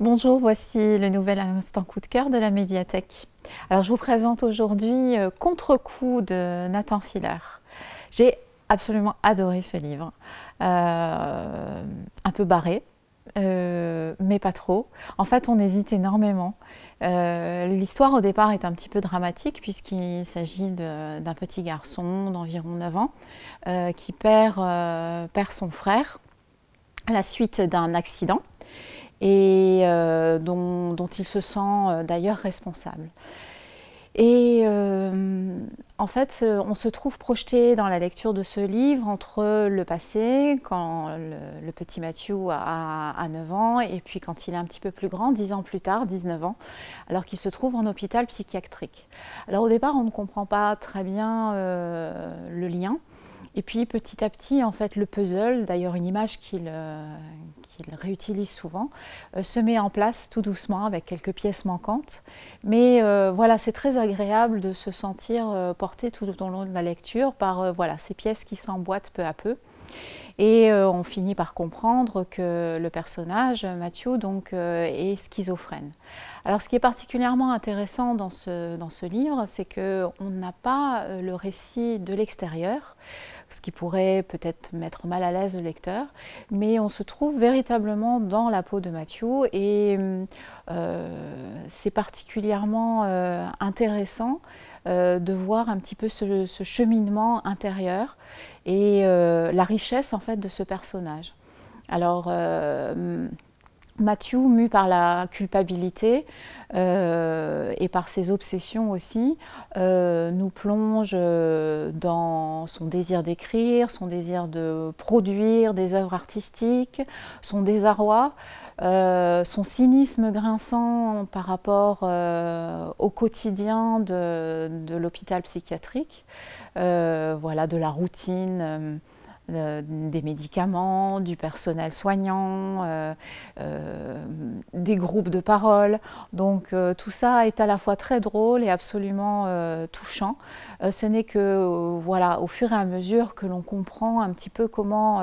Bonjour, voici le nouvel instant coup de cœur de la médiathèque. Alors je vous présente aujourd'hui euh, Contre-coup de Nathan Filler. J'ai absolument adoré ce livre, euh, un peu barré, euh, mais pas trop. En fait, on hésite énormément. L'histoire au départ est un petit peu dramatique puisqu'il s'agit d'un petit garçon d'environ 9 ans qui perd, perd son frère à la suite d'un accident et euh, dont, il se sent euh, d'ailleurs responsable. Et euh, en fait, on se trouve projeté dans la lecture de ce livre entre le passé, quand le, petit Mathieu a, 9 ans, et puis quand il est un petit peu plus grand, 10 ans plus tard, 19 ans, alors qu'il se trouve en hôpital psychiatrique. Alors au départ, on ne comprend pas très bien le lien. Et puis petit à petit, en fait, le puzzle, d'ailleurs une image qu'il qu'il réutilise souvent, euh, se met en place tout doucement avec quelques pièces manquantes. Mais euh, voilà, c'est très agréable de se sentir euh, porté tout au long de la lecture par voilà, ces pièces qui s'emboîtent peu à peu. Et on finit par comprendre que le personnage, Mathieu, donc, est schizophrène. Alors ce qui est particulièrement intéressant dans ce, dans ce livre, c'est qu'on n'a pas le récit de l'extérieur ce qui pourrait peut-être mettre mal à l'aise le lecteur, mais on se trouve véritablement dans la peau de Mathieu et euh, c'est particulièrement euh, intéressant euh, de voir un petit peu ce, ce cheminement intérieur et la richesse en fait de ce personnage. Alors Mathieu, mu par la culpabilité euh, et par ses obsessions aussi, euh, nous plonge euh, dans son désir d'écrire, son désir de produire des œuvres artistiques, son désarroi, son cynisme grinçant par rapport au quotidien de, de l'hôpital psychiatrique, voilà, de la routine euh, des médicaments, du personnel soignant, euh, euh, des groupes de parole. Donc tout ça est à la fois très drôle et absolument touchant. ce n'est que voilà, au fur et à mesure que l'on comprend un petit peu comment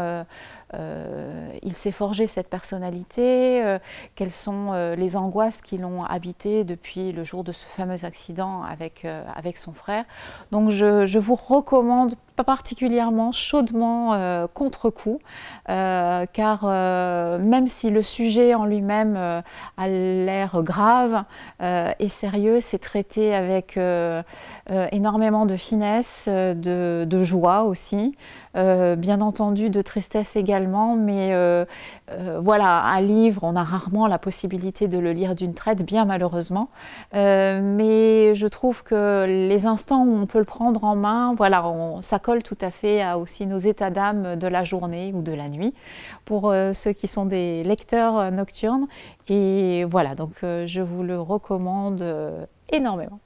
il s'est forgé cette personnalité, quelles sont les angoisses qui l'ont habité depuis le jour de ce fameux accident avec, avec son frère. Donc je, je vous recommande particulièrement chaudement euh, contre-coup, euh, car euh, même si le sujet en lui-même a l'air grave et sérieux, c'est traité avec énormément de finesse, de, de joie aussi, bien entendu de tristesse également, mais euh, voilà, un livre, on a rarement la possibilité de le lire d'une traite, bien malheureusement. Euh, mais je trouve que les instants où on peut le prendre en main, voilà, on, ça colle tout à fait à aussi nos états d'âme de la journée ou de la nuit, pour euh, ceux qui sont des lecteurs nocturnes. Et voilà, donc je vous le recommande énormément.